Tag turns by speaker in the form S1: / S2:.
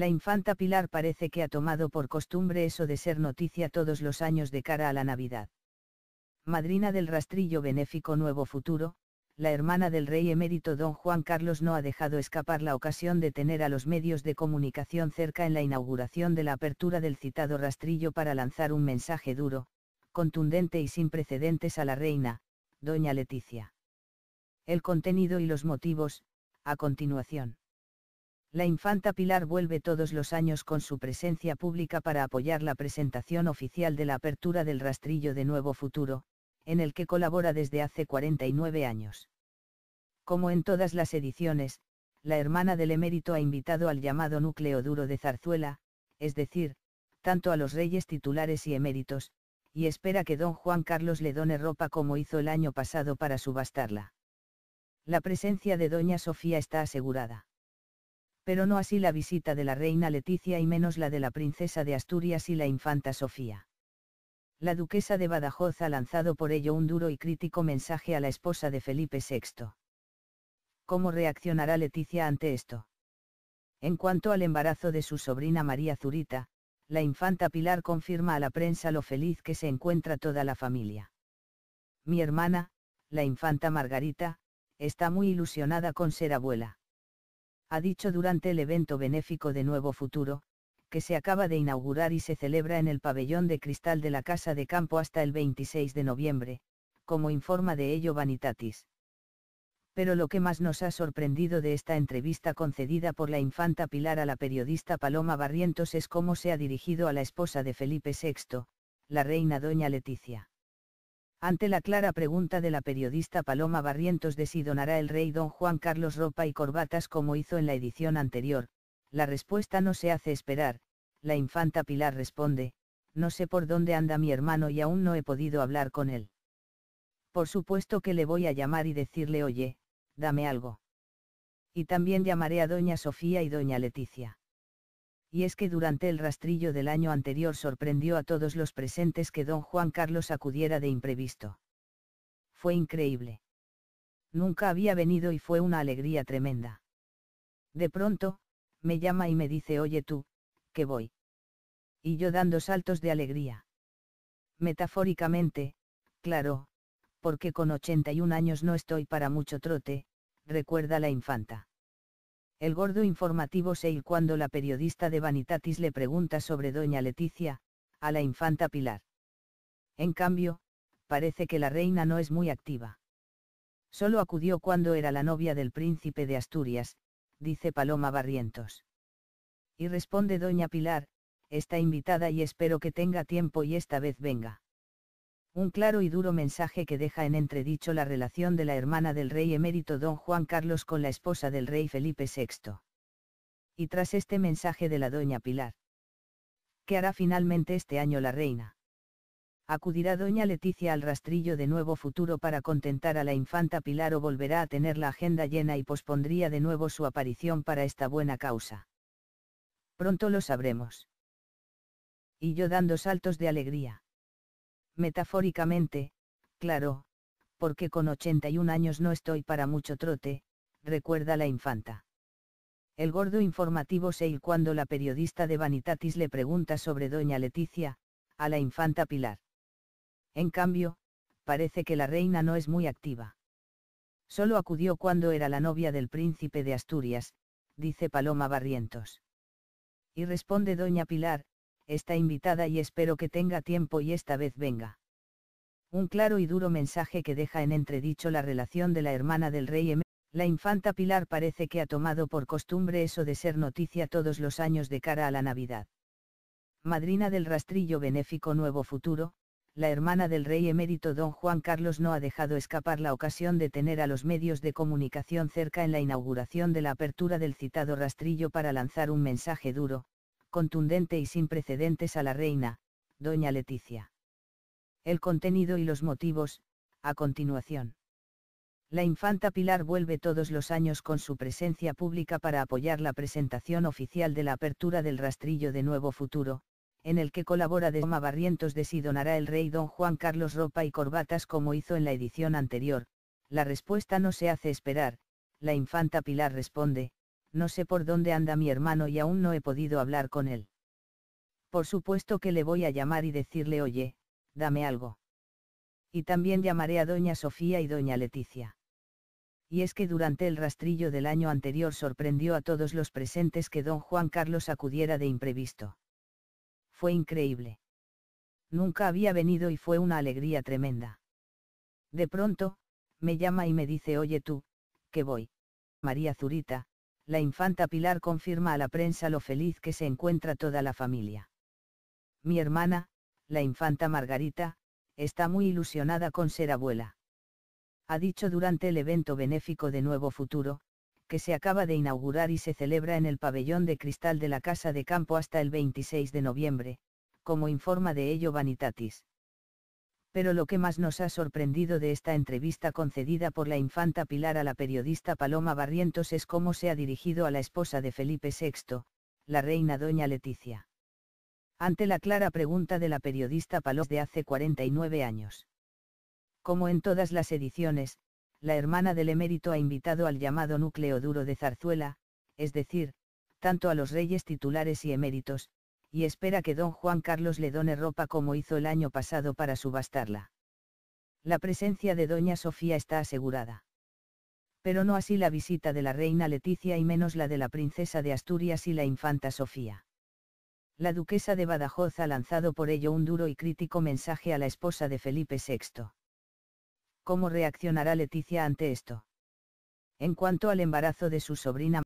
S1: La infanta Pilar parece que ha tomado por costumbre eso de ser noticia todos los años de cara a la Navidad. Madrina del rastrillo benéfico Nuevo Futuro, la hermana del rey emérito don Juan Carlos no ha dejado escapar la ocasión de tener a los medios de comunicación cerca en la inauguración de la apertura del citado rastrillo para lanzar un mensaje duro, contundente y sin precedentes a la reina, doña Leticia. El contenido y los motivos, a continuación. La infanta Pilar vuelve todos los años con su presencia pública para apoyar la presentación oficial de la apertura del rastrillo de Nuevo Futuro, en el que colabora desde hace 49 años. Como en todas las ediciones, la hermana del emérito ha invitado al llamado núcleo duro de Zarzuela, es decir, tanto a los reyes titulares y eméritos, y espera que don Juan Carlos le done ropa como hizo el año pasado para subastarla. La presencia de doña Sofía está asegurada pero no así la visita de la reina Leticia y menos la de la princesa de Asturias y la infanta Sofía. La duquesa de Badajoz ha lanzado por ello un duro y crítico mensaje a la esposa de Felipe VI. ¿Cómo reaccionará Leticia ante esto? En cuanto al embarazo de su sobrina María Zurita, la infanta Pilar confirma a la prensa lo feliz que se encuentra toda la familia. Mi hermana, la infanta Margarita, está muy ilusionada con ser abuela ha dicho durante el evento benéfico de Nuevo Futuro, que se acaba de inaugurar y se celebra en el pabellón de cristal de la Casa de Campo hasta el 26 de noviembre, como informa de ello Vanitatis. Pero lo que más nos ha sorprendido de esta entrevista concedida por la infanta Pilar a la periodista Paloma Barrientos es cómo se ha dirigido a la esposa de Felipe VI, la reina doña Leticia. Ante la clara pregunta de la periodista Paloma Barrientos de si donará el rey don Juan Carlos ropa y corbatas como hizo en la edición anterior, la respuesta no se hace esperar, la infanta Pilar responde, no sé por dónde anda mi hermano y aún no he podido hablar con él. Por supuesto que le voy a llamar y decirle, oye, dame algo. Y también llamaré a doña Sofía y doña Leticia y es que durante el rastrillo del año anterior sorprendió a todos los presentes que don Juan Carlos acudiera de imprevisto. Fue increíble. Nunca había venido y fue una alegría tremenda. De pronto, me llama y me dice, oye tú, que voy. Y yo dando saltos de alegría. Metafóricamente, claro, porque con 81 años no estoy para mucho trote, recuerda la infanta. El gordo informativo ir cuando la periodista de Vanitatis le pregunta sobre doña Leticia, a la infanta Pilar. En cambio, parece que la reina no es muy activa. Solo acudió cuando era la novia del príncipe de Asturias, dice Paloma Barrientos. Y responde doña Pilar, está invitada y espero que tenga tiempo y esta vez venga un claro y duro mensaje que deja en entredicho la relación de la hermana del rey emérito don Juan Carlos con la esposa del rey Felipe VI. Y tras este mensaje de la doña Pilar, ¿qué hará finalmente este año la reina? ¿Acudirá doña Leticia al rastrillo de nuevo futuro para contentar a la infanta Pilar o volverá a tener la agenda llena y pospondría de nuevo su aparición para esta buena causa? Pronto lo sabremos. Y yo dando saltos de alegría. Metafóricamente, claro, porque con 81 años no estoy para mucho trote, recuerda la infanta. El gordo informativo Seil cuando la periodista de Vanitatis le pregunta sobre doña Leticia, a la infanta Pilar. En cambio, parece que la reina no es muy activa. Solo acudió cuando era la novia del príncipe de Asturias, dice Paloma Barrientos. Y responde doña Pilar, está invitada y espero que tenga tiempo y esta vez venga. Un claro y duro mensaje que deja en entredicho la relación de la hermana del rey em-, La infanta Pilar parece que ha tomado por costumbre eso de ser noticia todos los años de cara a la Navidad. Madrina del rastrillo benéfico Nuevo Futuro, la hermana del rey emérito don Juan Carlos no ha dejado escapar la ocasión de tener a los medios de comunicación cerca en la inauguración de la apertura del citado rastrillo para lanzar un mensaje duro, contundente y sin precedentes a la reina, doña Leticia. El contenido y los motivos, a continuación. La infanta Pilar vuelve todos los años con su presencia pública para apoyar la presentación oficial de la apertura del rastrillo de Nuevo Futuro, en el que colabora de Barrientos de si donará el rey don Juan Carlos ropa y corbatas como hizo en la edición anterior. La respuesta no se hace esperar, la infanta Pilar responde, no sé por dónde anda mi hermano y aún no he podido hablar con él. Por supuesto que le voy a llamar y decirle, oye, dame algo. Y también llamaré a doña Sofía y doña Leticia. Y es que durante el rastrillo del año anterior sorprendió a todos los presentes que don Juan Carlos acudiera de imprevisto. Fue increíble. Nunca había venido y fue una alegría tremenda. De pronto, me llama y me dice, oye tú, que voy. María Zurita, la infanta Pilar confirma a la prensa lo feliz que se encuentra toda la familia. Mi hermana, la infanta Margarita, está muy ilusionada con ser abuela. Ha dicho durante el evento benéfico de Nuevo Futuro, que se acaba de inaugurar y se celebra en el pabellón de cristal de la Casa de Campo hasta el 26 de noviembre, como informa de ello Vanitatis pero lo que más nos ha sorprendido de esta entrevista concedida por la infanta Pilar a la periodista Paloma Barrientos es cómo se ha dirigido a la esposa de Felipe VI, la reina doña Leticia. Ante la clara pregunta de la periodista Paloma de hace 49 años. Como en todas las ediciones, la hermana del emérito ha invitado al llamado núcleo duro de Zarzuela, es decir, tanto a los reyes titulares y eméritos, y espera que don Juan Carlos le done ropa como hizo el año pasado para subastarla. La presencia de doña Sofía está asegurada. Pero no así la visita de la reina Leticia y menos la de la princesa de Asturias y la infanta Sofía. La duquesa de Badajoz ha lanzado por ello un duro y crítico mensaje a la esposa de Felipe VI. ¿Cómo reaccionará Leticia ante esto? En cuanto al embarazo de su sobrina